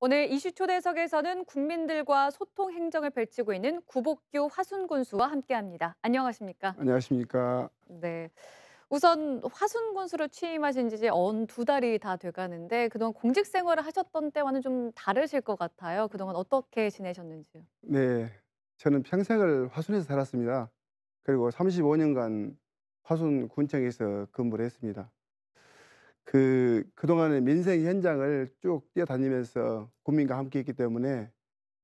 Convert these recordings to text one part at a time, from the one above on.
오늘 이슈 초대석에서는 국민들과 소통 행정을 펼치고 있는 구복규 화순 군수와 함께합니다. 안녕하십니까? 안녕하십니까? 네. 우선 화순 군수로 취임하신 지 이제 언두 달이 다 돼가는데 그동안 공직 생활을 하셨던 때와는 좀 다르실 것 같아요. 그동안 어떻게 지내셨는지요? 네, 저는 평생을 화순에서 살았습니다. 그리고 35년간 화순 군청에서 근무를 했습니다. 그 그동안의 민생 현장을 쭉 뛰어다니면서 국민과 함께 했기 때문에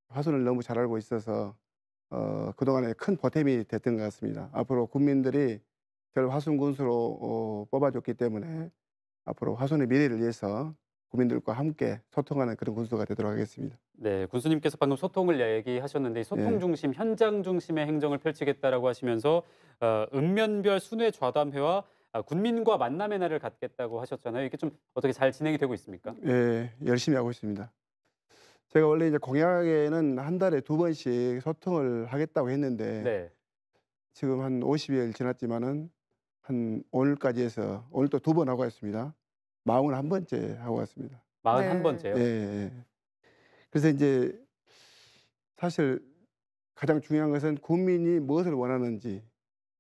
화순을 너무 잘 알고 있어서 어, 그동안에 큰 보탬이 됐던 것 같습니다. 앞으로 국민들이 저를 화순 군수로 어, 뽑아줬기 때문에 앞으로 화순의 미래를 위해서 국민들과 함께 소통하는 그런 군수가 되도록 하겠습니다. 네, 군수님께서 방금 소통을 얘기하셨는데 소통 예. 중심, 네. 현장 중심의 행정을 펼치겠다라고 하시면서 어, 읍면별 순회 좌담회와 아, 군민과 만남의 날을 갖겠다고 하셨잖아요. 이게 좀 어떻게 잘 진행이 되고 있습니까? 예, 열심히 하고 있습니다. 제가 원래 이제 공약에는 한 달에 두 번씩 소통을 하겠다고 했는데 네. 지금 한 50일 지났지만은 한 오늘까지 해서 오늘 또 두 번 하고 왔습니다. 마흔 한 번째 하고 왔습니다. 마흔 한 네. 번째요? 예, 예. 그래서 이제 사실 가장 중요한 것은 국민이 무엇을 원하는지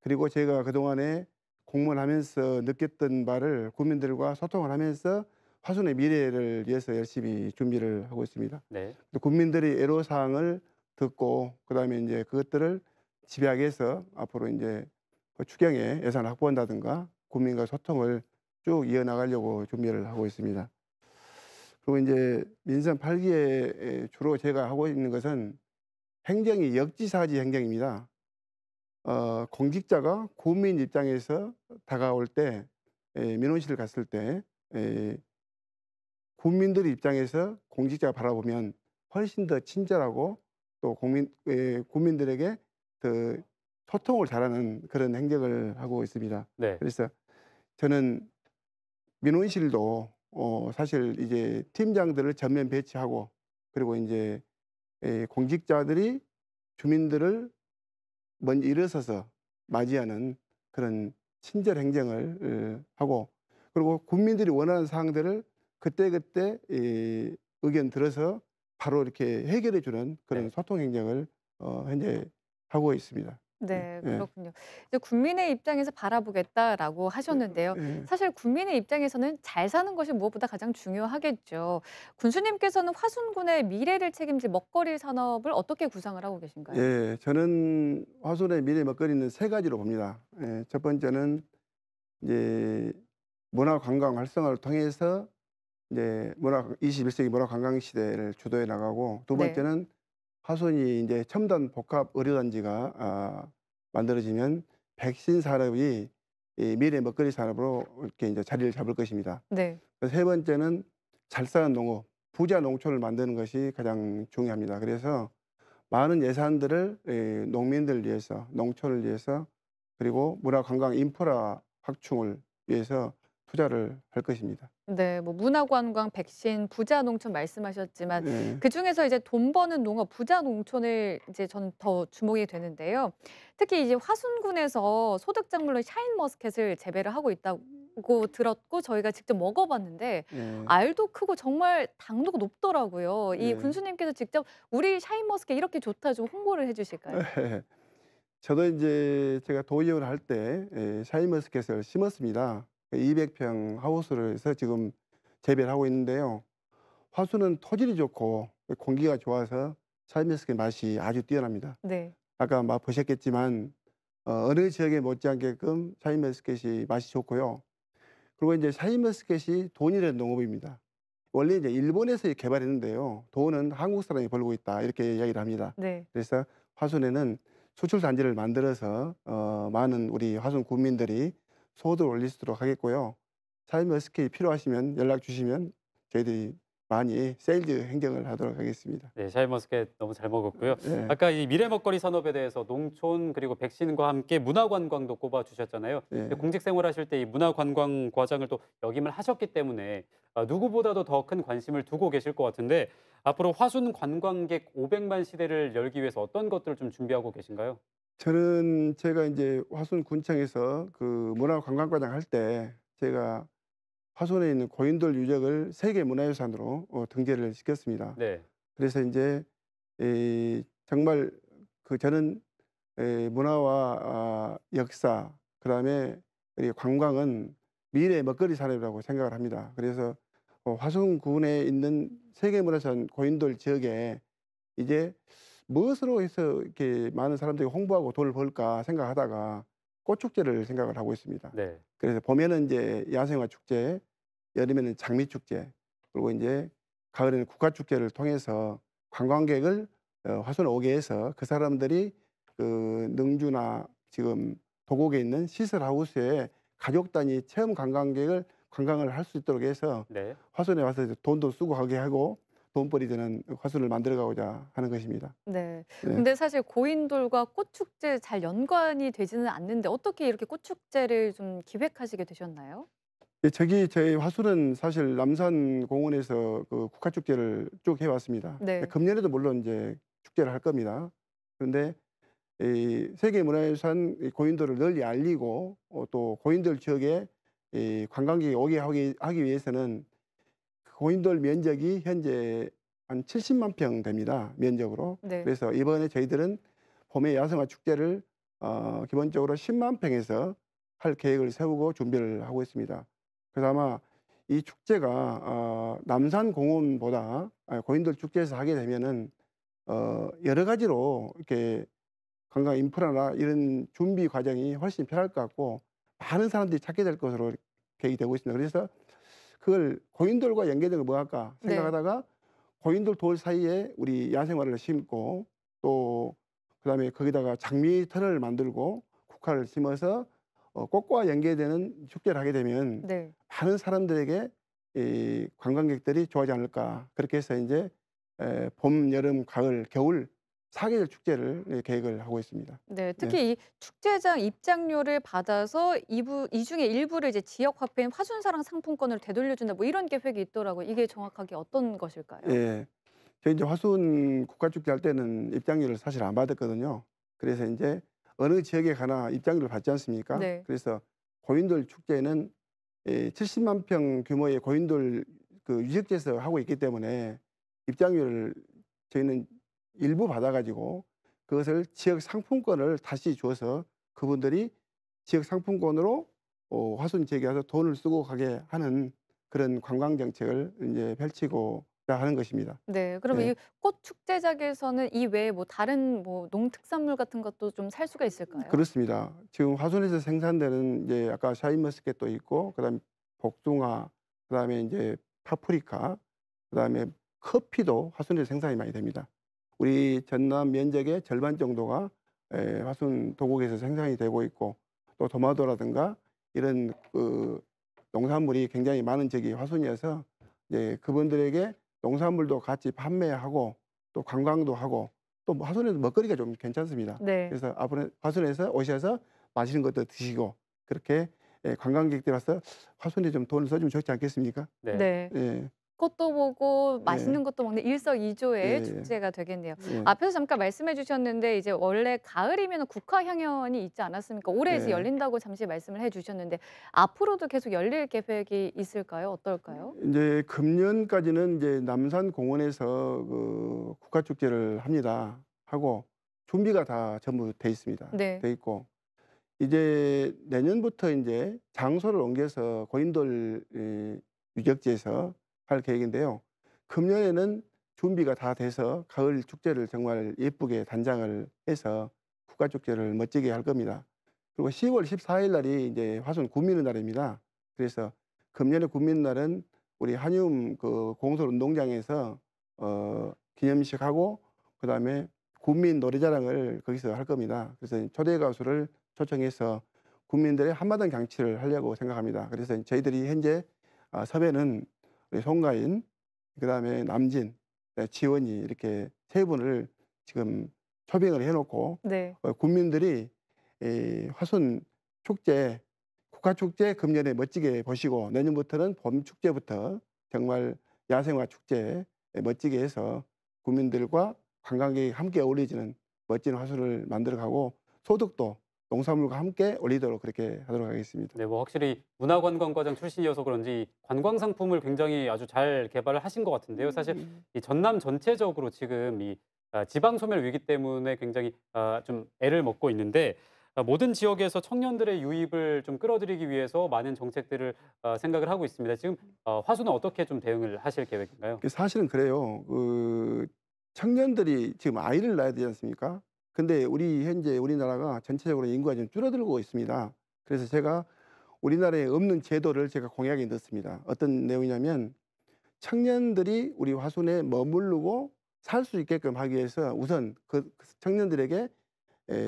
그리고 제가 그동안에 공무원하면서 느꼈던 바를 국민들과 소통을 하면서 화순의 미래를 위해서 열심히 준비를 하고 있습니다. 네. 국민들의 애로사항을 듣고 그다음에 이제 그것들을 집약해서 앞으로 이제 그 추경에 예산을 확보한다든가 국민과 소통을 쭉 이어나가려고 준비를 하고 있습니다. 그리고 이제 민선 8기에 주로 제가 하고 있는 것은 행정이 역지사지 행정입니다. 어, 공직자가 국민 입장에서 다가올 때 에, 예, 민원실을 갔을 때 에, 예, 국민들 입장에서 공직자가 바라보면 훨씬 더 친절하고 또 국민 에, 예, 국민들에게 더 소통을 잘하는 그런 행적을 하고 있습니다. 네. 그래서 저는 민원실도 어, 사실 이제 팀장들을 전면 배치하고 그리고 이제 에, 공직자들이 주민들을 먼저 일어서서 맞이하는 그런 친절 행정을 어, 하고 그리고 국민들이 원하는 사항들을 그때그때 이 의견 들어서 바로 이렇게 해결해 주는 그런 네. 소통 행정을 어 현재 하고 있습니다. 예, 네, 예. 그렇군요. 이제 국민의 입장에서 바라보겠다라고 하셨는데요. 예, 사실 국민의 입장에서는 잘 사는 것이 무엇보다 가장 중요하겠죠. 군수님께서는 화순군의 미래를 책임질 먹거리 산업을 어떻게 구상을 하고 계신가요? 예, 저는 화순의 미래 먹거리는 세 가지로 봅니다. 예, 첫 번째는 이제 문화 관광 활성화를 통해서 이제 문화 21세기 문화 관광 시대를 주도해 나가고 두 네. 번째는 네. 하순이 이제 첨단 복합 의료단지가 아, 만들어지면 백신 산업이 이 미래 먹거리 산업으로 이렇게 이제 자리를 잡을 것입니다. 네. 세 번째는 잘 사는 농업, 부자 농촌을 만드는 것이 가장 중요합니다. 그래서 많은 예산들을 예, 농민들 위해서, 농촌을 위해서 그리고 문화관광 인프라 확충을 위해서 투자를 할 것입니다. 네, 뭐 문화관광, 백신, 부자 농촌 말씀하셨지만 네. 그 중에서 이제 돈 버는 농업, 부자 농촌을 이제 저는 더 주목이 되는데요. 특히 이제 화순군에서 소득 작물로 샤인머스켓을 재배를 하고 있다고 들었고 저희가 직접 먹어봤는데 네. 알도 크고 정말 당도가 높더라고요. 이 네. 군수님께서 직접 우리 샤인머스켓 이렇게 좋다 좀 홍보를 해주실까요? 네. 저도 이제 제가 도의원을 할때 예, 샤인머스켓을 심었습니다. 200평 하우스를 해서 지금 재배를 하고 있는데요. 화수는 토질이 좋고 공기가 좋아서 삶에서의 맛이 아주 뛰어납니다. 네. 아까 막 보셨겠지만 어, 어느 지역에 못지않게끔 샤인머스켓이 맛이 좋고요. 그리고 이제 샤인머스켓이 돈이라 농업입니다. 원래 이제 일본에서 개발했는데요. 돈은 한국 사람이 벌고 있다 이렇게 이야기를 합니다. 네. 그래서 화순에는 수출 단지를 만들어서 어, 많은 우리 화순 국민들이 소득을 올릴 수 있도록 하겠고요. 삶의 스케이 필요하시면 연락 주시면 저희들이 많이 세일즈 행정을 하도록 하겠습니다. 네, 샤이머스켓 너무 잘 먹었고요. 네. 아까 이 미래 먹거리 산업에 대해서 농촌 그리고 백신과 함께 문화관광도 꼽아 주셨잖아요. 네. 공직생활 하실 때 이 문화관광 과장을 또 역임을 하셨기 때문에 아, 누구보다도 더 큰 관심을 두고 계실 것 같은데 앞으로 화순 관광객 500만 시대를 열기 위해서 어떤 것들을 좀 준비하고 계신가요? 저는 제가 이제 화순 군청에서 그 문화관광과장 할 때 제가 화순에 있는 고인돌 유적을 세계 문화유산으로 어, 등재를 시켰습니다. 네. 그래서 이제 에, 정말 그 저는 에, 문화와 아, 역사 그다음에 관광은 미래 의 먹거리 산업이라고 생각을 합니다. 그래서 어, 화순군에 있는 세계 문화유산 고인돌 지역에 이제 무엇으로 해서 이렇게 많은 사람들이 홍보하고 돈을 벌까 생각하다가 꽃축제를 생각을 하고 있습니다. 네. 그래서 봄에는 이제 야생화 축제, 여름에는 장미 축제, 그리고 이제 가을에는 국가 축제를 통해서 관광객을 어, 화순 오게 해서 그 사람들이 그 능주나 지금 도곡에 있는 시설 하우스에 가족 단위 체험 관광객을 관광을 할 수 있도록 해서 네. 화순에 와서 돈도 쓰고 하게 하고 돈벌이 되는 화순을 만들어가고자 하는 것입니다. 네. 네. 근데 사실 고인돌과 꽃축제 잘 연관이 되지는 않는데 어떻게 이렇게 꽃축제를 좀 기획하시게 되셨나요? 예, 저기 저희 화순은 사실 남산 공원에서 그 국화축제를 쭉 해왔습니다. 네. 금년에도 물론 이제 축제를 할 겁니다. 그런데 이 세계문화유산 고인돌을 널리 알리고 어, 또 고인돌 지역에 이 관광객이 오게 하기 위해서는 고인돌 면적이 현재 한 70만 평 됩니다. 면적으로. 네. 그래서 이번에 저희들은 봄의 야생화 축제를 어, 기본적으로 10만 평에서 할 계획을 세우고 준비를 하고 있습니다. 그래서 아마 이 축제가 어, 남산공원보다 아, 고인돌 축제에서 하게 되면은 어, 여러 가지로 이렇게 관광 인프라나 이런 준비 과정이 훨씬 편할 것 같고 많은 사람들이 찾게 될 것으로 계획이 되고 있습니다. 그래서 그걸 고인돌과 연계된 걸뭐 할까 네. 생각하다가 네. 고인돌 돌 사이에 우리 야생화를 심고 또 그다음에 거기다가 장미 터널을 만들고 국화를 심어서 어, 꽃과 연계되는 축제를 하게 되면 네. 많은 사람들에게 이 관광객들이 좋아하지 않을까 그렇게 해서 이제 에, 봄, 여름, 가을, 겨울 사계절 축제를 예, 계획을 하고 있습니다. 네, 네. 특히 네. 이 축제장 입장료를 받아서 이부, 이 중에 일부를 이제 지역 화폐인 화순사랑 상품권을 되돌려준다 뭐 이런 계획이 있더라고요. 이게 정확하게 어떤 것일까요? 예. 네. 저희 이제 화순 국가축제 할 때는 입장료를 사실 안 받았거든요. 그래서 이제 어느 지역에 가나 입장료를 받지 않습니까? 네. 그래서 고인돌 축제는 70만 예, 평 규모의 고인돌 그 유적지에서 하고 있기 때문에 입장료를 저희는 일부 받아가지고 그것을 지역 상품권을 다시 줘서 그분들이 지역 상품권으로 어, 화순 지역에 가서 돈을 쓰고 가게 하는 그런 관광 정책을 이제 펼치고 하는 것입니다. 네, 그러면 네. 이꽃 축제작에서는 이 외에 뭐 다른 뭐 농특산물 같은 것도 좀 살 수가 있을까요? 그렇습니다. 지금 화순에서 생산되는 이제 아까 샤인머스켓도 있고 그다음 복숭아, 그다음에 이제 파프리카, 그다음에 커피도 화순에서 생산이 많이 됩니다. 우리 전남 면적의 절반 정도가 에, 화순 도곡에서 생산이 되고 있고 또 도마도라든가 이런 그 농산물이 굉장히 많은 지역이 화순이어서 이제 그분들에게 농산물도 같이 판매하고 또 관광도 하고 또화순에서 뭐 먹거리가 좀 괜찮습니다. 네. 그래서 앞으로 화순에서 오셔서 맛있는 것도 드시고 그렇게 관광객들 와서 화순에 좀 돈을 써주면 좋지 않겠습니까? 네. 네. 예. 것도 보고 맛있는 예. 것도 먹는 일석이조의 예, 예. 축제가 되겠네요. 예. 앞에서 잠깐 말씀해 주셨는데 이제 원래 가을이면 국화 향연이 있지 않았습니까? 올해 이제 예. 열린다고 잠시 말씀을 해 주셨는데 앞으로도 계속 열릴 계획이 있을까요? 어떨까요? 이제 금년까지는 이제 남산 공원에서 그 국화 축제를 합니다. 하고 준비가 다 전부 돼 있습니다. 네. 돼 있고 이제 내년부터 이제 장소를 옮겨서 고인돌 유적지에서 할 계획인데요. 금년에는 준비가 다 돼서 가을 축제를 정말 예쁘게 단장을 해서 국가축제를 멋지게 할 겁니다. 그리고 10월 14일 날이 이제 화순 국민의 날입니다. 그래서 금년의 국민의 날은 우리 한유음 그 공설운동장에서 어 기념식하고 그 다음에 국민 노래자랑을 거기서 할 겁니다. 그래서 초대 가수를 초청해서 국민들의 한마당 장치를 하려고 생각합니다. 그래서 저희들이 현재 어, 섭외는 송가인, 그 다음에 남진, 지원이 이렇게 세 분을 지금 초빙을 해놓고 네. 어, 국민들이 이 화순 축제, 국가 축제 금년에 멋지게 보시고 내년부터는 봄 축제부터 정말 야생화 축제 멋지게 해서 국민들과 관광객이 함께 어울리지는 멋진 화순을 만들어가고 소득도 농산물과 함께 올리도록 그렇게 하도록 하겠습니다. 네, 뭐 확실히 문화관광과장 출신이어서 그런지 관광 상품을 굉장히 아주 잘 개발을 하신 것 같은데요. 사실 음. 이 전남 전체적으로 지금 이 아, 지방 소멸 위기 때문에 굉장히 아, 좀 애를 먹고 있는데 아, 모든 지역에서 청년들의 유입을 좀 끌어들이기 위해서 많은 정책들을 생각을 하고 있습니다. 지금 어, 화수는 어떻게 좀 대응을 하실 계획인가요? 그 사실은 그래요. 그 청년들이 지금 아이를 낳아야 되지 않습니까? 근데 우리 현재 우리나라가 전체적으로 인구가 좀 줄어들고 있습니다. 그래서 제가 우리나라에 없는 제도를 제가 공약에 넣었습니다. 어떤 내용이냐면 청년들이 우리 화순에 머무르고 살 수 있게끔 하기 위해서 우선 그, 그 청년들에게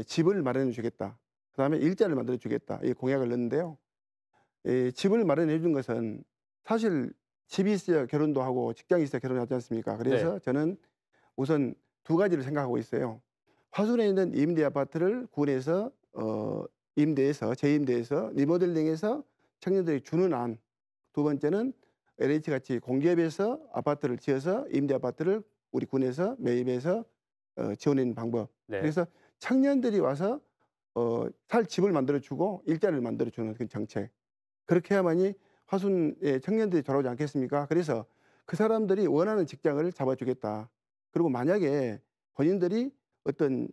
집을 마련해 주겠다. 그 다음에 일자를 만들어 주겠다. 이 공약을 넣는데요. 집을 마련해 준 것은 사실 집이 있어야 결혼도 하고 직장이 있어야 결혼하지 않습니까? 그래서 네. 저는 우선 두 가지를 생각하고 있어요. 화순에 있는 임대 아파트를 군에서 어, 임대해서 재임대해서 리모델링해서 청년들이 주는 안. 두 번째는 LH 같이 공기업에서 아파트를 지어서 임대 아파트를 우리 군에서 매입해서 어, 지원하는 방법. 네. 그래서 청년들이 와서 어, 살 집을 만들어주고 일자리를 만들어주는 정책. 그렇게 해야만이 화순에 청년들이 돌아오지 않겠습니까? 그래서 그 사람들이 원하는 직장을 잡아주겠다. 그리고 만약에 본인들이 어떤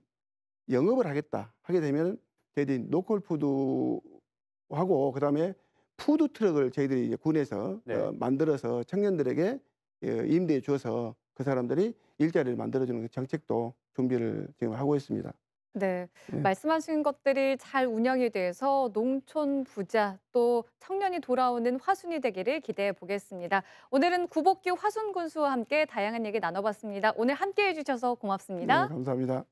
영업을 하겠다 하게 되면 저희들이 노컬 푸드하고 그다음에 푸드 트럭을 저희들이 이제 군에서 네. 어, 만들어서 청년들에게 어, 임대해 줘서 그 사람들이 일자리를 만들어주는 그 정책도 준비를 지금 하고 있습니다. 네, 예. 말씀하신 것들이 잘 운영이 돼서 농촌 부자 또 청년이 돌아오는 화순이 되기를 기대해 보겠습니다. 오늘은 구복기 화순 군수와 함께 다양한 얘기 나눠봤습니다. 오늘 함께해 주셔서 네, 고맙습니다. 네, 감사합니다.